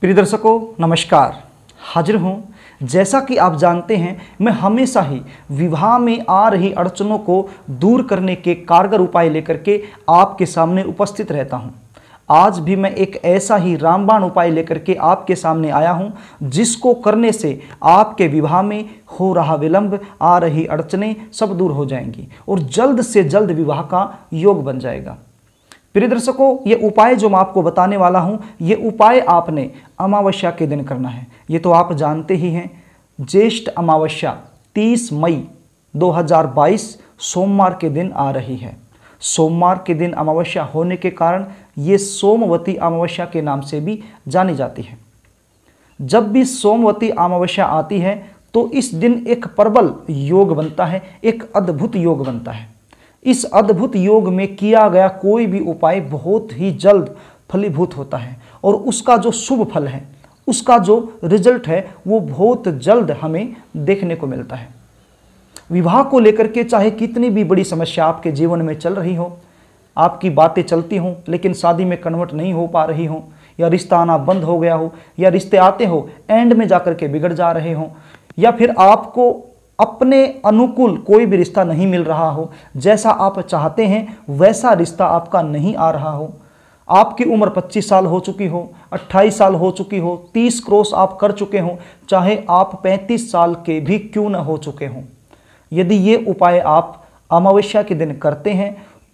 प्रिय दर्शकों नमस्कार हाजिर हूँ जैसा कि आप जानते हैं मैं हमेशा ही विवाह में आ रही अड़चनों को दूर करने के कारगर उपाय लेकर के आपके सामने उपस्थित रहता हूँ आज भी मैं एक ऐसा ही रामबाण उपाय लेकर के आपके सामने आया हूँ जिसको करने से आपके विवाह में हो रहा विलंब आ रही अड़चने सब दूर हो जाएंगी और जल्द से जल्द विवाह का योग बन जाएगा प्रिय दर्शकों ये उपाय जो मैं आपको बताने वाला हूँ ये उपाय आपने अमावस्या के दिन करना है ये तो आप जानते ही हैं ज्येष्ठ अमावस्या 30 मई 2022 सोमवार के दिन आ रही है सोमवार के दिन अमावस्या होने के कारण ये सोमवती अमावस्या के नाम से भी जानी जाती है जब भी सोमवती अमावस्या आती है तो इस दिन एक प्रबल योग बनता है एक अद्भुत योग बनता है इस अद्भुत योग में किया गया कोई भी उपाय बहुत ही जल्द फलीभूत होता है और उसका जो शुभ फल है उसका जो रिजल्ट है वो बहुत जल्द हमें देखने को मिलता है विवाह को लेकर के चाहे कितनी भी बड़ी समस्या आपके जीवन में चल रही हो आपकी बातें चलती हों लेकिन शादी में कन्वर्ट नहीं हो पा रही हो या रिश्ता आना बंद हो गया हो या रिश्ते आते हो एंड में जाकर के बिगड़ जा रहे हों या फिर आपको अपने अनुकूल कोई भी रिश्ता नहीं मिल रहा हो जैसा आप चाहते हैं वैसा रिश्ता आपका नहीं आ रहा हो आपकी उम्र 25 साल हो चुकी हो 28 साल हो चुकी हो 30 क्रॉस आप कर चुके हों चाहे आप 35 साल के भी क्यों न हो चुके हों यदि ये उपाय आप अमावस्या के दिन करते हैं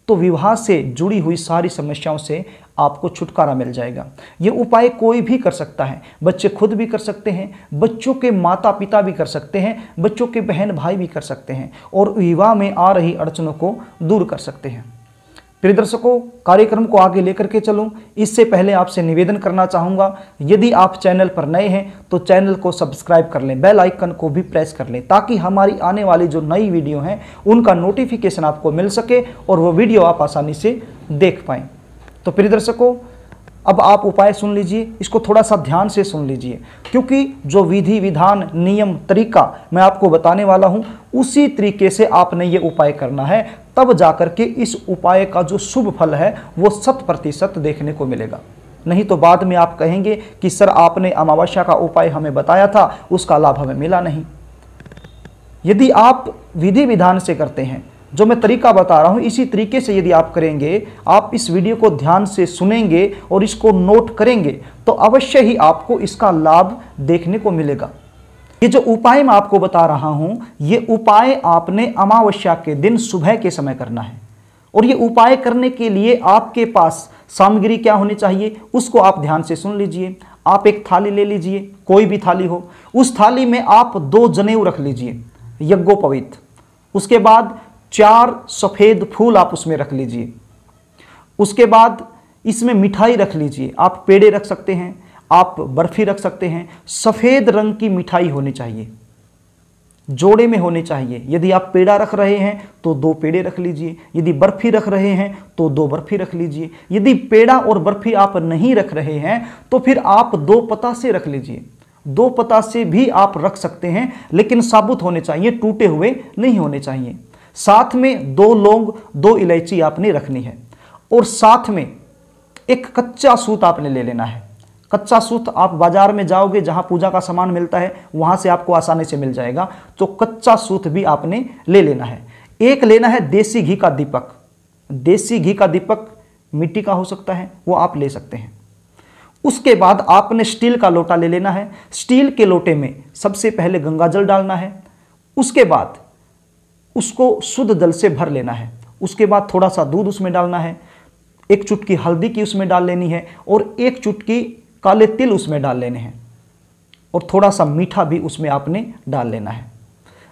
तो विवाह से जुड़ी हुई सारी समस्याओं से आपको छुटकारा मिल जाएगा ये उपाय कोई भी कर सकता है बच्चे खुद भी कर सकते हैं बच्चों के माता पिता भी कर सकते हैं बच्चों के बहन भाई भी कर सकते हैं और विवाह में आ रही अड़चनों को दूर कर सकते हैं प्रिय दर्शकों कार्यक्रम को आगे लेकर के चलूं इससे पहले आपसे निवेदन करना चाहूँगा यदि आप चैनल पर नए हैं तो चैनल को सब्सक्राइब कर लें बेल आइकन को भी प्रेस कर लें ताकि हमारी आने वाली जो नई वीडियो हैं उनका नोटिफिकेशन आपको मिल सके और वो वीडियो आप आसानी से देख पाएँ तो प्रिय दर्शकों अब आप उपाय सुन लीजिए इसको थोड़ा सा ध्यान से सुन लीजिए क्योंकि जो विधि विधान नियम तरीका मैं आपको बताने वाला हूँ उसी तरीके से आपने ये उपाय करना है तब जाकर के इस उपाय का जो शुभ फल है वो शत प्रतिशत देखने को मिलेगा नहीं तो बाद में आप कहेंगे कि सर आपने अमावस्या का उपाय हमें बताया था उसका लाभ हमें मिला नहीं यदि आप विधि विधान से करते हैं जो मैं तरीका बता रहा हूँ इसी तरीके से यदि आप करेंगे आप इस वीडियो को ध्यान से सुनेंगे और इसको नोट करेंगे तो अवश्य ही आपको इसका लाभ देखने को मिलेगा ये जो उपाय मैं आपको बता रहा हूँ ये उपाय आपने अमावस्या के दिन सुबह के समय करना है और ये उपाय करने के लिए आपके पास सामग्री क्या होनी चाहिए उसको आप ध्यान से सुन लीजिए आप एक थाली ले लीजिए कोई भी थाली हो उस थाली में आप दो जनेऊ रख लीजिए यज्ञोपवित उसके बाद चार सफ़ेद फूल आप उसमें रख लीजिए उसके बाद इसमें मिठाई रख लीजिए आप पेड़े रख सकते हैं आप बर्फ़ी रख सकते हैं सफ़ेद रंग की मिठाई होनी चाहिए जोड़े में होने चाहिए यदि आप पेड़ा रख रहे हैं तो दो पेड़े रख लीजिए यदि बर्फ़ी रख रहे हैं तो दो बर्फ़ी रख लीजिए यदि पेड़ा और बर्फ़ी आप नहीं रख रहे हैं तो फिर आप दो पता से रख लीजिए दो पता से भी आप रख सकते हैं लेकिन साबुत होने चाहिए टूटे हुए नहीं होने चाहिए साथ में दो लौंग दो इलायची आपने रखनी है और साथ में एक कच्चा सूत आपने ले लेना है कच्चा सूत आप बाजार में जाओगे जहाँ पूजा का सामान मिलता है वहाँ से आपको आसानी से मिल जाएगा तो कच्चा सूत भी आपने ले लेना है एक लेना है देसी घी का दीपक देसी घी का दीपक मिट्टी का हो सकता है वो आप ले सकते हैं उसके बाद आपने स्टील का लोटा ले लेना है स्टील के लोटे में सबसे पहले गंगाजल डालना है उसके बाद उसको शुद्ध जल से भर लेना है उसके बाद थोड़ा सा दूध उसमें डालना है एक चुटकी हल्दी की उसमें डाल लेनी है और एक चुटकी काले तिल उसमें डाल लेने हैं और थोड़ा सा मीठा भी उसमें आपने डाल लेना है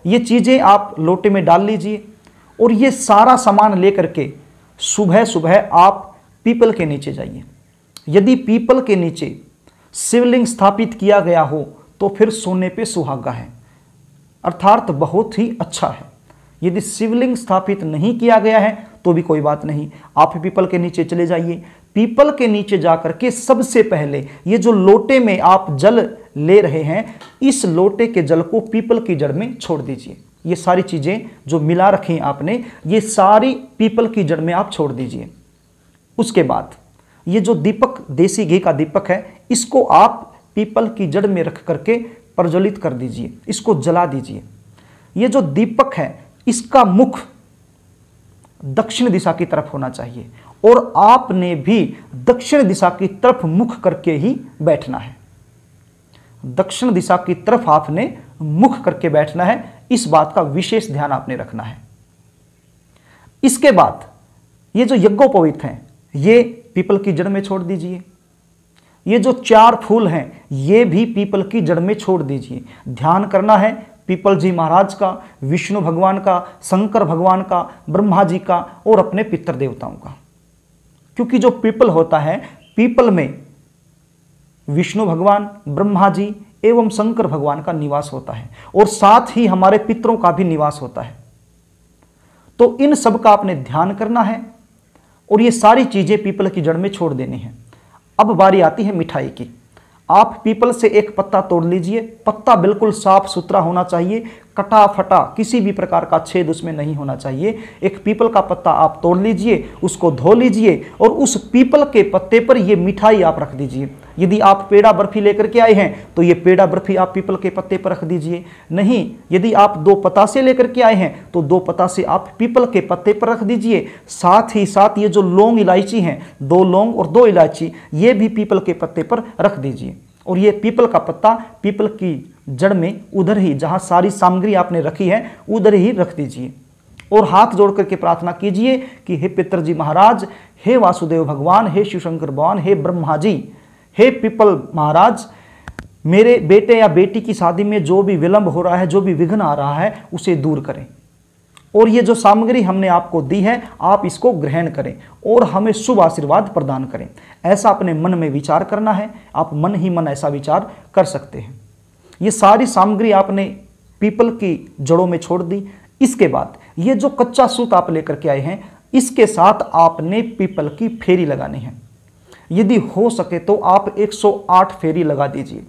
ये चीज़ें आप लोटे में डाल लीजिए और ये सारा सामान लेकर के सुबह सुबह आप पीपल के नीचे जाइए यदि पीपल के नीचे शिवलिंग स्थापित किया गया हो तो फिर सोने पे सुहागा है अर्थात बहुत ही अच्छा है यदि शिवलिंग स्थापित नहीं किया गया है तो भी कोई बात नहीं आप पीपल के नीचे चले जाइए पीपल के नीचे जाकर के सबसे पहले ये जो लोटे में आप जल ले रहे हैं इस लोटे के जल को पीपल की जड़ में छोड़ दीजिए ये सारी चीज़ें जो मिला रखी आपने ये सारी पीपल की जड़ में आप छोड़ दीजिए उसके बाद ये जो दीपक देसी घी का दीपक है इसको आप पीपल की जड़ में रख करके प्रज्वलित कर दीजिए इसको जला दीजिए ये जो दीपक है इसका मुख दक्षिण दिशा की तरफ होना चाहिए और आपने भी दक्षिण दिशा की तरफ मुख करके ही बैठना है दक्षिण दिशा की तरफ आपने मुख करके बैठना है इस बात का विशेष ध्यान आपने रखना है इसके बाद ये जो यज्ञोपवित हैं ये पीपल की जड़ में छोड़ दीजिए ये जो चार फूल हैं ये भी पीपल की जड़ में छोड़ दीजिए ध्यान करना है पीपल जी महाराज का विष्णु भगवान का शंकर भगवान का ब्रह्मा जी का और अपने पितर देवताओं का क्योंकि जो पीपल होता है पीपल में विष्णु भगवान ब्रह्मा जी एवं शंकर भगवान का निवास होता है और साथ ही हमारे पितरों का भी निवास होता है तो इन सब का आपने ध्यान करना है और ये सारी चीज़ें पीपल की जड़ में छोड़ देनी है अब बारी आती है मिठाई की आप पीपल से एक पत्ता तोड़ लीजिए पत्ता बिल्कुल साफ सुथरा होना चाहिए कटा फटा किसी भी प्रकार का छेद उसमें नहीं होना चाहिए एक पीपल का पत्ता आप तोड़ लीजिए उसको धो लीजिए और उस पीपल के पत्ते पर ये मिठाई आप रख दीजिए यदि आप पेड़ा बर्फी लेकर के आए हैं तो ये पेड़ा बर्फी आप पीपल के पत्ते पर रख दीजिए नहीं यदि आप दो पतासे लेकर के आए हैं तो दो पतासे आप पीपल के पत्ते पर रख दीजिए साथ ही साथ ये जो लौंग इलायची हैं दो लौंग और दो इलायची ये भी पीपल के पत्ते पर रख दीजिए और ये पीपल का पत्ता पीपल की जड़ में उधर ही जहाँ सारी सामग्री आपने रखी है उधर ही रख दीजिए और हाथ जोड़ करके प्रार्थना कीजिए कि हे पितर जी महाराज हे वासुदेव भगवान हे शिवशंकर भगवान हे ब्रह्मा जी हे पीपल महाराज मेरे बेटे या बेटी की शादी में जो भी विलंब हो रहा है जो भी विघ्न आ रहा है उसे दूर करें और ये जो सामग्री हमने आपको दी है आप इसको ग्रहण करें और हमें शुभ आशीर्वाद प्रदान करें ऐसा अपने मन में विचार करना है आप मन ही मन ऐसा विचार कर सकते हैं ये सारी सामग्री आपने पीपल की जड़ों में छोड़ दी इसके बाद ये जो कच्चा सूत आप लेकर के आए हैं इसके साथ आपने पीपल की फेरी लगानी है यदि हो सके तो आप 108 फेरी लगा दीजिए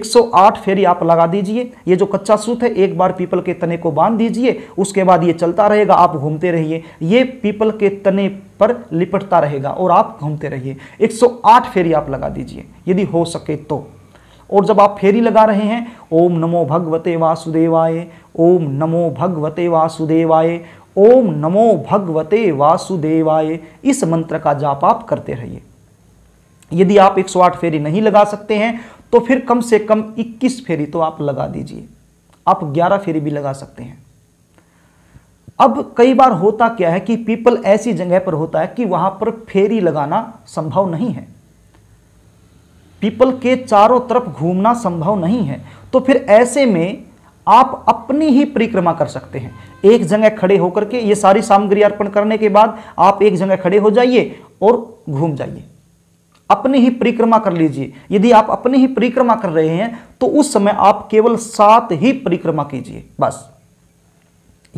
108 फेरी आप लगा दीजिए ये जो कच्चा सूत है एक बार पीपल के तने को बांध दीजिए उसके बाद ये चलता रहेगा आप घूमते रहिए ये पीपल के तने पर लिपटता रहेगा और आप घूमते रहिए 108 फेरी आप लगा दीजिए यदि हो सके तो और जब आप फेरी लगा रहे हैं ओम नमो भगवते वासुदेवाय ओम नमो भगवते वासुदेवाय ओम नमो भगवते वासुदेवाय इस मंत्र का जाप आप करते रहिए यदि आप 108 फेरी नहीं लगा सकते हैं तो फिर कम से कम 21 फेरी तो आप लगा दीजिए आप 11 फेरी भी लगा सकते हैं अब कई बार होता क्या है कि पीपल ऐसी जगह पर होता है कि वहां पर फेरी लगाना संभव नहीं है पीपल के चारों तरफ घूमना संभव नहीं है तो फिर ऐसे में आप अपनी ही परिक्रमा कर सकते हैं एक जगह खड़े होकर के ये सारी सामग्री अर्पण करने के बाद आप एक जगह खड़े हो जाइए और घूम जाइए अपनी ही परिक्रमा कर लीजिए यदि आप अपनी ही परिक्रमा कर रहे हैं तो उस समय आप केवल सात ही परिक्रमा कीजिए बस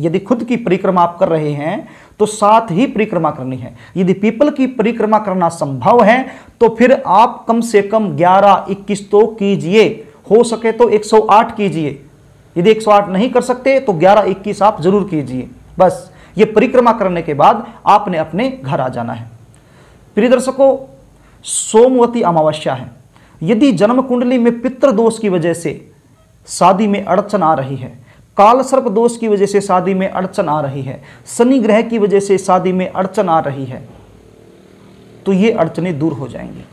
यदि खुद की परिक्रमा आप कर रहे हैं तो सात ही परिक्रमा करनी है यदि पीपल की परिक्रमा करना संभव है तो फिर आप कम से कम 11, 21 तो कीजिए हो सके तो 108 कीजिए यदि 108 नहीं कर सकते तो 11, 21 आप जरूर कीजिए बस ये परिक्रमा करने के बाद आपने अपने घर आ जाना है प्रिय दर्शकों सोमवती अमावस्या है यदि जन्म कुंडली में पितृ दोष की वजह से शादी में अड़चन आ रही है काल सर्प दोष की वजह से शादी में अड़चन आ रही है शनि ग्रह की वजह से शादी में अड़चन आ रही है तो ये अड़चने दूर हो जाएंगी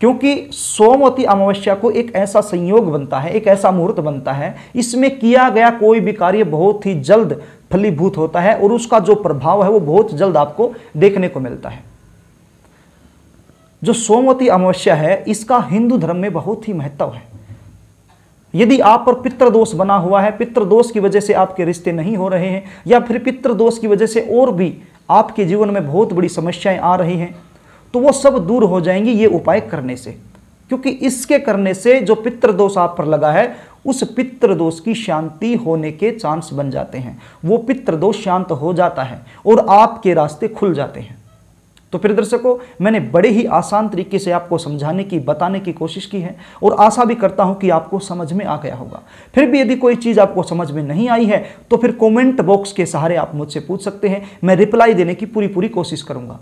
क्योंकि सोमवती अमावस्या को एक ऐसा संयोग बनता है एक ऐसा मुहूर्त बनता है इसमें किया गया कोई भी कार्य बहुत ही जल्द फलीभूत होता है और उसका जो प्रभाव है वो बहुत जल्द आपको देखने को मिलता है जो सोमवती अमावस्या है इसका हिंदू धर्म में बहुत ही महत्व है यदि आप पर पितृदोष बना हुआ है पितृदोष की वजह से आपके रिश्ते नहीं हो रहे हैं या फिर पितृदोष की वजह से और भी आपके जीवन में बहुत बड़ी समस्याएं आ रही हैं तो वो सब दूर हो जाएंगी ये उपाय करने से क्योंकि इसके करने से जो पितृदोष आप पर लगा है उस पितृदोष की शांति होने के चांस बन जाते हैं वो पितृदोष शांत हो जाता है और आपके रास्ते खुल जाते हैं तो फिर दर्शकों मैंने बड़े ही आसान तरीके से आपको समझाने की बताने की कोशिश की है और आशा भी करता हूं कि आपको समझ में आ गया होगा फिर भी यदि कोई चीज़ आपको समझ में नहीं आई है तो फिर कमेंट बॉक्स के सहारे आप मुझसे पूछ सकते हैं मैं रिप्लाई देने की पूरी पूरी कोशिश करूंगा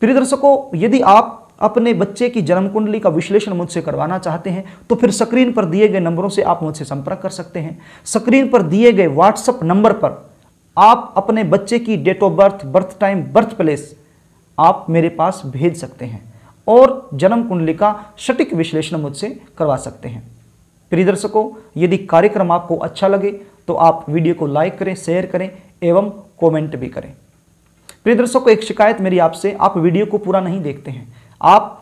प्रिय दर्शकों यदि आप अपने बच्चे की जन्म कुंडली का विश्लेषण मुझसे करवाना चाहते हैं तो फिर स्क्रीन पर दिए गए नंबरों से आप मुझसे संपर्क कर सकते हैं स्क्रीन पर दिए गए व्हाट्सअप नंबर पर आप अपने बच्चे की date of birth birth time birth place आप मेरे पास भेज सकते हैं और जन्म कुंडली का सटीक विश्लेषण मुझसे करवा सकते हैं प्रिय दर्शकों यदि कार्यक्रम आपको अच्छा लगे तो आप वीडियो को लाइक करें शेयर करें एवं कमेंट भी करें प्रिय दर्शकों एक शिकायत मेरी आपसे आप वीडियो को पूरा नहीं देखते हैं आप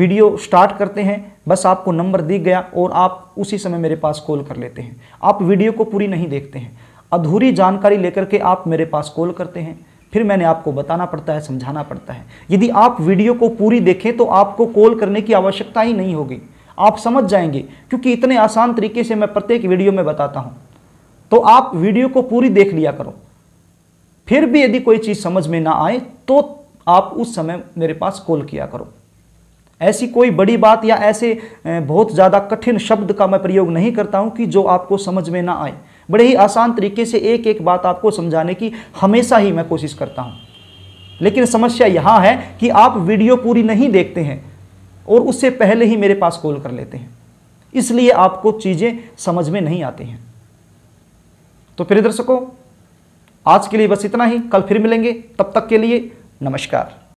वीडियो स्टार्ट करते हैं बस आपको नंबर दिख गया और आप उसी समय मेरे पास कॉल कर लेते हैं आप वीडियो को पूरी नहीं देखते हैं अधूरी जानकारी लेकर के आप मेरे पास कॉल करते हैं फिर मैंने आपको बताना पड़ता है समझाना पड़ता है यदि आप वीडियो को पूरी देखें तो आपको कॉल करने की आवश्यकता ही नहीं होगी आप समझ जाएंगे क्योंकि इतने आसान तरीके से मैं प्रत्येक वीडियो में बताता हूँ तो आप वीडियो को पूरी देख लिया करो फिर भी यदि कोई चीज़ समझ में ना आए तो आप उस समय मेरे पास कॉल किया करो ऐसी कोई बड़ी बात या ऐसे बहुत ज़्यादा कठिन शब्द का मैं प्रयोग नहीं करता हूँ कि जो आपको समझ में ना आए बड़े ही आसान तरीके से एक एक बात आपको समझाने की हमेशा ही मैं कोशिश करता हूँ लेकिन समस्या यहाँ है कि आप वीडियो पूरी नहीं देखते हैं और उससे पहले ही मेरे पास कॉल कर लेते हैं इसलिए आपको चीज़ें समझ में नहीं आती हैं तो प्रिय दर्शकों आज के लिए बस इतना ही कल फिर मिलेंगे तब तक के लिए नमस्कार